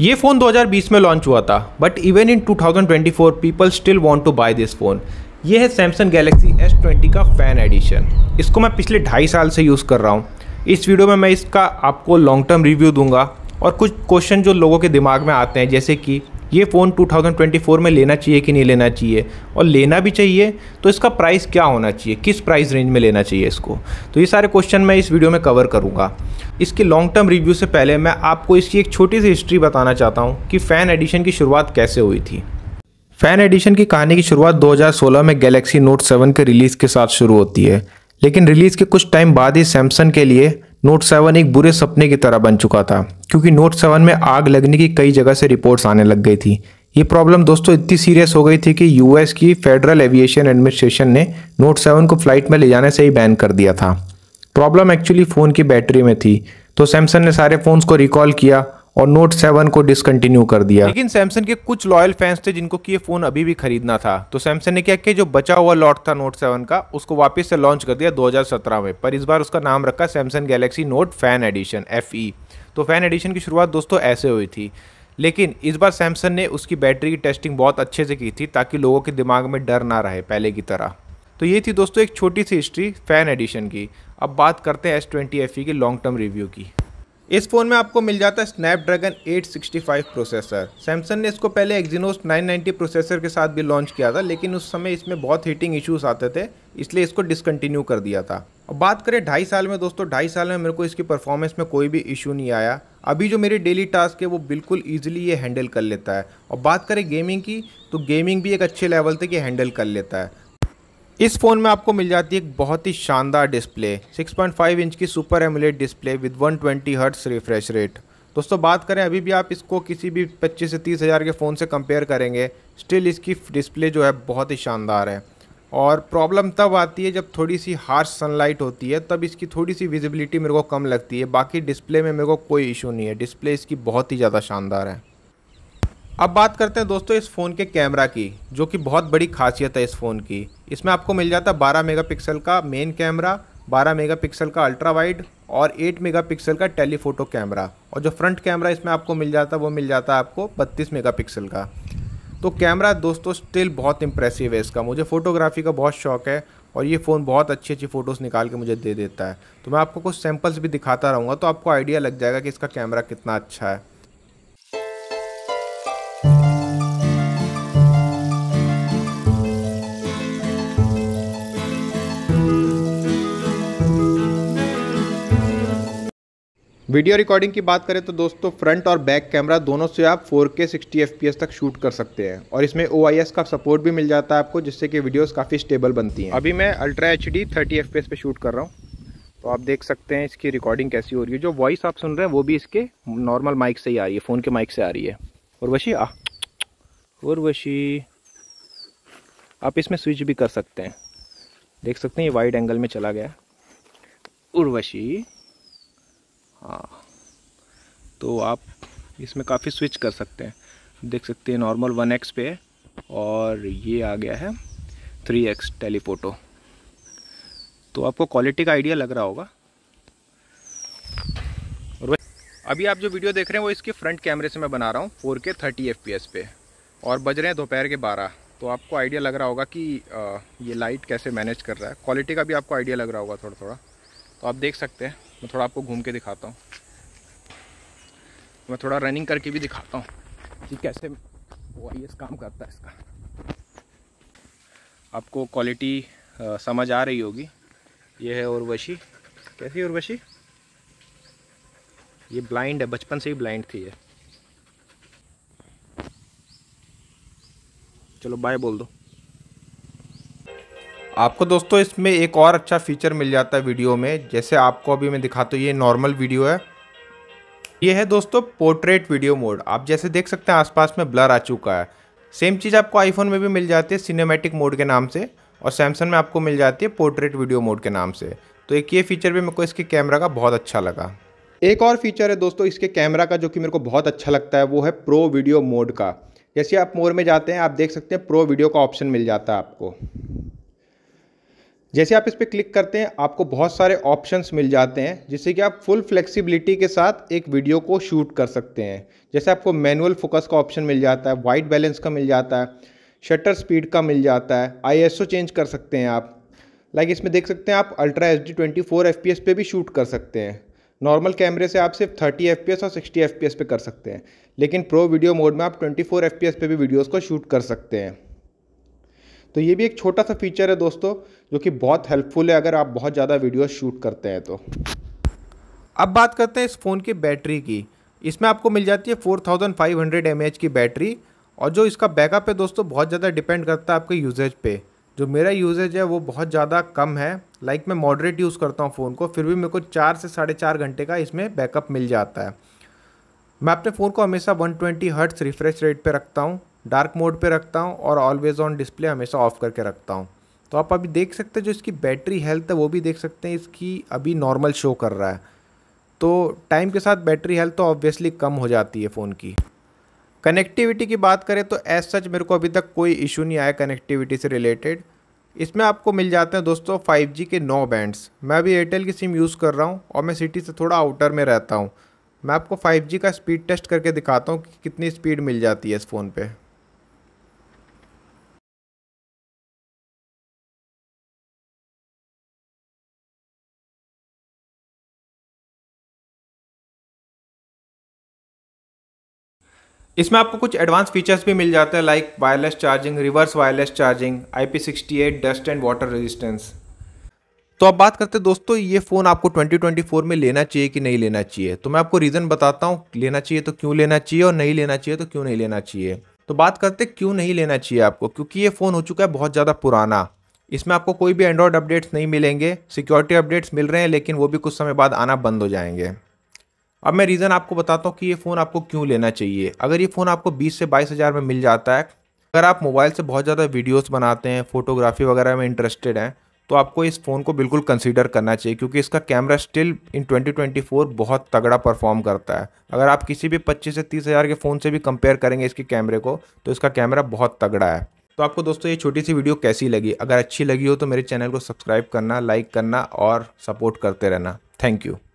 ये फ़ोन 2020 में लॉन्च हुआ था but even in 2024 people still want to buy this phone ये है सैमसंग गैलेक्सी S20 का फ़ैन एडिशन इसको मैं पिछले ढाई साल से यूज़ कर रहा हूँ इस वीडियो में मैं इसका आपको लॉन्ग टर्म रिव्यू दूंगा और कुछ क्वेश्चन जो लोगों के दिमाग में आते हैं जैसे कि ये फ़ोन 2024 में लेना चाहिए कि नहीं लेना चाहिए और लेना भी चाहिए तो इसका प्राइस क्या होना चाहिए किस प्राइस रेंज में लेना चाहिए इसको तो ये सारे क्वेश्चन मैं इस वीडियो में कवर करूँगा इसके लॉन्ग टर्म रिव्यू से पहले मैं आपको इसकी एक छोटी सी हिस्ट्री बताना चाहता हूँ कि फ़ैन एडिशन की शुरुआत कैसे हुई थी फ़ैन एडिशन की कहानी की शुरुआत 2016 में गैलेक्सी नोट 7 के रिलीज़ के साथ शुरू होती है लेकिन रिलीज़ के कुछ टाइम बाद ही सैमसंग के लिए नोट सेवन एक बुरे सपने की तरह बन चुका था क्योंकि नोट सेवन में आग लगने की कई जगह से रिपोर्ट्स आने लग गई थी ये प्रॉब्लम दोस्तों इतनी सीरियस हो गई थी कि यूएस की फेडरल एविएशन एडमिनिस्ट्रेशन ने नोट सेवन को फ्लाइट में ले जाने से ही बैन कर दिया था प्रॉब्लम एक्चुअली फ़ोन की बैटरी में थी तो सैमसंग ने सारे फ़ोन्स को रिकॉल किया और नोट सेवन को डिसकंटिन्यू कर दिया लेकिन सैमसंग के कुछ लॉयल फैंस थे जिनको कि ये फोन अभी भी खरीदना था तो सैमसंग ने क्या किया जो बचा हुआ लॉट था नोट सेवन का उसको वापस से लॉन्च कर दिया 2017 में पर इस बार उसका नाम रखा Samsung Galaxy Note fan edition F तो फैन एडिशन की शुरुआत दोस्तों ऐसे हुई थी लेकिन इस बार सैमसंग ने उसकी बैटरी की टेस्टिंग बहुत अच्छे से की थी ताकि लोगों के दिमाग में डर ना रहे पहले की तरह तो ये थी दोस्तों एक छोटी सी हिस्ट्री फैन एडिशन की अब बात करते हैं एस ट्वेंटी एफ की लॉन्ग टर्म रिव्यू की इस फ़ोन में आपको मिल जाता है स्नैपड्रैगन 865 प्रोसेसर सैमसंग ने इसको पहले एक्जीनोस 990 प्रोसेसर के साथ भी लॉन्च किया था लेकिन उस समय इसमें बहुत हीटिंग इश्यूज आते थे इसलिए इसको डिसकंटिन्यू कर दिया था अब बात करें ढाई साल में दोस्तों ढाई साल में मेरे को इसकी परफॉर्मेंस में कोई भी इशू नहीं आया अभी जो मेरी डेली टास्क है वो बिल्कुल ईजिली ये हैंडल कर लेता है और बात करें गेमिंग की तो गेमिंग भी एक अच्छे लेवल तक ये हैंडल कर लेता है इस फ़ोन में आपको मिल जाती है एक बहुत ही शानदार डिस्प्ले 6.5 इंच की super AMOLED display with 120 twenty hertz refresh rate दोस्तों बात करें अभी भी आप इसको किसी भी 25 से तीस हज़ार के फ़ोन से कंपेयर करेंगे स्टिल इसकी डिस्प्ले जो है बहुत ही शानदार है और प्रॉब्लम तब आती है जब थोड़ी सी हार्श सनलाइट होती है तब इसकी थोड़ी सी विजिबिलिटी मेरे को कम लगती है बाकी डिस्प्ले में मेरे को कोई इशू नहीं है डिस्प्ले इसकी बहुत ही ज़्यादा शानदार है अब बात करते हैं दोस्तों इस फ़ोन के कैमरा की जो कि बहुत बड़ी खासियत है इस फ़ोन की इसमें आपको मिल जाता है 12 मेगापिक्सल का मेन कैमरा 12 मेगापिक्सल का अल्ट्रा वाइड और 8 मेगापिक्सल का टेलीफोटो कैमरा और जो फ्रंट कैमरा इसमें आपको मिल जाता है वो मिल जाता है आपको 32 मेगापिक्सल का तो कैमरा दोस्तों स्टिल बहुत इंप्रेसिव है इसका मुझे फ़ोटोग्राफी का बहुत शौक है और ये फ़ोन बहुत अच्छी अच्छी फ़ोटोज़ निकाल के मुझे दे देता है तो मैं आपको कुछ सैम्पल्स भी दिखाता रहूँगा तो आपको आइडिया लग जाएगा कि इसका कैमरा कितना अच्छा है वीडियो रिकॉर्डिंग की बात करें तो दोस्तों फ्रंट और बैक कैमरा दोनों से आप 4K 60fps तक शूट कर सकते हैं और इसमें OIS का सपोर्ट भी मिल जाता है आपको जिससे कि वीडियोस काफ़ी स्टेबल बनती हैं अभी मैं अल्ट्रा एच डी थर्टी पे शूट कर रहा हूँ तो आप देख सकते हैं इसकी रिकॉर्डिंग कैसी हो रही है जो वॉइस आप सुन रहे हैं वो भी इसके नॉर्मल माइक से ही आ रही है फ़ोन के माइक से आ रही है और वशी आ और वशी आप इसमें स्विच भी कर सकते हैं देख सकते हैं ये वाइड एंगल में चला गया उर्वशी हाँ तो आप इसमें काफ़ी स्विच कर सकते हैं देख सकते हैं नॉर्मल वन एक्स पे है और ये आ गया है थ्री एक्स टेलीफोटो तो आपको क्वालिटी का आइडिया लग रहा होगा और अभी आप जो वीडियो देख रहे हैं वो इसके फ्रंट कैमरे से मैं बना रहा हूँ फोर के थर्टी एफ पे और बज रहे हैं दोपहर के बारह तो आपको आइडिया लग रहा होगा कि ये लाइट कैसे मैनेज कर रहा है क्वालिटी का भी आपको आइडिया लग रहा होगा थोड़ा थोड़ा तो आप देख सकते हैं मैं थोड़ा आपको घूम के दिखाता हूँ मैं थोड़ा रनिंग करके भी दिखाता हूँ कि कैसे वो आई काम करता है इसका आपको क्वालिटी समझ आ रही होगी ये है उर्वशी कैसी उर्वशी ये ब्लाइंड है बचपन से ही ब्लाइंड थी ये चलो बाय बोल दो आपको दोस्तों इसमें एक और अच्छा फीचर मिल जाता है वीडियो में जैसे आपको अभी मैं दिखाता हूँ ये नॉर्मल वीडियो है ये है दोस्तों पोर्ट्रेट वीडियो मोड आप जैसे देख सकते हैं आसपास में ब्लर आ चुका है सेम चीज़ आपको आईफोन में भी मिल जाती है सिनेमेटिक मोड के नाम से और सैमसंग में आपको मिल जाती है पोर्ट्रेट वीडियो मोड के नाम से तो एक ये फीचर भी मेरे को इसके कैमरा का बहुत अच्छा लगा एक और फीचर है दोस्तों इसके कैमरा का जो कि मेरे को बहुत अच्छा लगता है वो है प्रो वीडियो मोड का जैसे आप मोड में जाते हैं आप देख सकते हैं प्रो वीडियो का ऑप्शन मिल जाता है आपको जैसे आप इस पर क्लिक करते हैं आपको बहुत सारे ऑप्शंस मिल जाते हैं जिससे कि आप फुल फ्लेक्सिबिलिटी के साथ एक वीडियो को शूट कर सकते हैं जैसे आपको मैनुअल फोकस का ऑप्शन मिल जाता है वाइट बैलेंस का मिल जाता है शटर स्पीड का मिल जाता है आई चेंज कर सकते हैं आप लाइक like इसमें देख सकते हैं आप ultra H D twenty four F P S पे भी शूट कर सकते हैं नॉर्मल कैमरे से आप सिर्फ थर्टी एफ पी एस और सिक्सटी एफ पी एस पे कर सकते हैं लेकिन प्रो वीडियो मोड में आप twenty four F P S पे भी वीडियोज़ को शूट कर सकते हैं तो ये भी एक छोटा सा फीचर है दोस्तों जो कि बहुत हेल्पफुल है अगर आप बहुत ज़्यादा वीडियो शूट करते हैं तो अब बात करते हैं इस फ़ोन की बैटरी की इसमें आपको मिल जाती है four thousand five hundred M H की बैटरी और जो इसका बैकअप है दोस्तों बहुत ज़्यादा डिपेंड करता है आपके यूजेज पे जो मेरा यूजेज है वो बहुत ज़्यादा कम है लाइक मैं मॉडरेट यूज़ करता हूँ फ़ोन को फिर भी मेरे को चार से साढ़े चार घंटे का इसमें बैकअप मिल जाता है मैं अपने फ़ोन को हमेशा 120 हर्ट्स रिफ्रेश रेट पे रखता हूँ डार्क मोड पे रखता हूँ और ऑलवेज़ ऑन डिस्प्ले हमेशा ऑफ़ करके रखता हूँ तो आप अभी देख सकते हैं जो इसकी बैटरी हेल्थ है वो भी देख सकते हैं इसकी अभी नॉर्मल शो कर रहा है तो टाइम के साथ बैटरी हेल्थ तो ऑब्वियसली कम हो जाती है फ़ोन की कनेक्टिविटी की बात करें तो एज सच मेरे को अभी तक कोई इशू नहीं आया कनेक्टिविटी से रिलेटेड इसमें आपको मिल जाते हैं दोस्तों 5G के नौ बैंड्स मैं अभी एयरटेल की सिम यूज़ कर रहा हूँ और मैं सिटी से थोड़ा आउटर में रहता हूँ मैं आपको 5G का स्पीड टेस्ट करके दिखाता हूँ कि कितनी स्पीड मिल जाती है इस फ़ोन पर इसमें आपको कुछ एडवांस फीचर्स भी मिल जाते हैं like wireless charging reverse wireless charging I dust and water resistance तो अब बात करते हैं दोस्तों ये फ़ोन आपको 2024 में लेना चाहिए कि नहीं लेना चाहिए तो मैं आपको रीज़न बताता हूँ लेना चाहिए तो क्यों लेना चाहिए और नहीं लेना चाहिए तो क्यों नहीं लेना चाहिए तो बात करते क्यों नहीं लेना चाहिए आपको क्योंकि ये फ़ोन हो चुका है बहुत ज़्यादा पुराना इसमें आपको कोई भी एंड्रॉयड अपडेट्स नहीं मिलेंगे सिक्योरिटी अपडेट्स मिल रहे हैं लेकिन वो भी कुछ समय बाद आना बंद हो जाएंगे अब मैं रीज़न आपको बताता हूँ कि ये फ़ोन आपको क्यों लेना चाहिए अगर ये फ़ोन आपको बीस से बाईस हज़ार में मिल जाता है अगर आप मोबाइल से बहुत ज़्यादा वीडियोस बनाते हैं फोटोग्राफी वगैरह में इंटरेस्टेड हैं तो आपको इस फ़ोन को बिल्कुल कंसीडर करना चाहिए क्योंकि इसका कैमरा स्टिल इन 2024 बहुत तगड़ा परफॉर्म करता है अगर आप किसी भी 25 से तीस हज़ार के फ़ोन से भी कंपेयर करेंगे इसके कैमरे को तो इसका कैमरा बहुत तगड़ा है तो आपको दोस्तों ये छोटी सी वीडियो कैसी लगी अगर अच्छी लगी हो तो मेरे चैनल को सब्सक्राइब करना लाइक करना और सपोर्ट करते रहना थैंक यू